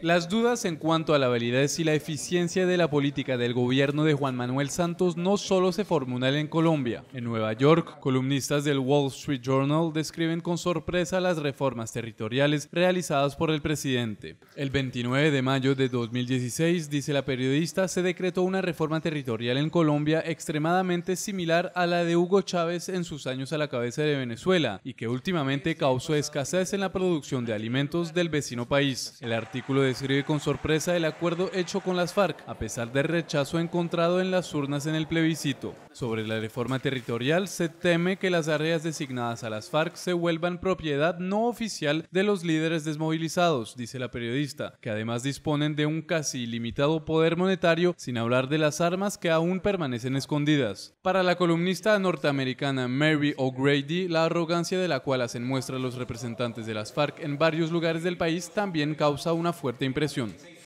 Las dudas en cuanto a la validez y la eficiencia de la política del gobierno de Juan Manuel Santos no solo se formulan en Colombia. En Nueva York, columnistas del Wall Street Journal describen con sorpresa las reformas territoriales realizadas por el presidente. El 29 de mayo de 2016, dice la periodista, se decretó una reforma territorial en Colombia extremadamente similar a la de Hugo Chávez en sus años a la cabeza de Venezuela y que últimamente causó escasez en la producción de alimentos del vecino país artículo describe con sorpresa el acuerdo hecho con las FARC, a pesar del rechazo encontrado en las urnas en el plebiscito. Sobre la reforma territorial, se teme que las áreas designadas a las FARC se vuelvan propiedad no oficial de los líderes desmovilizados, dice la periodista, que además disponen de un casi ilimitado poder monetario, sin hablar de las armas que aún permanecen escondidas. Para la columnista norteamericana Mary O'Grady, la arrogancia de la cual hacen muestra los representantes de las FARC en varios lugares del país también causa una fuerte impresión.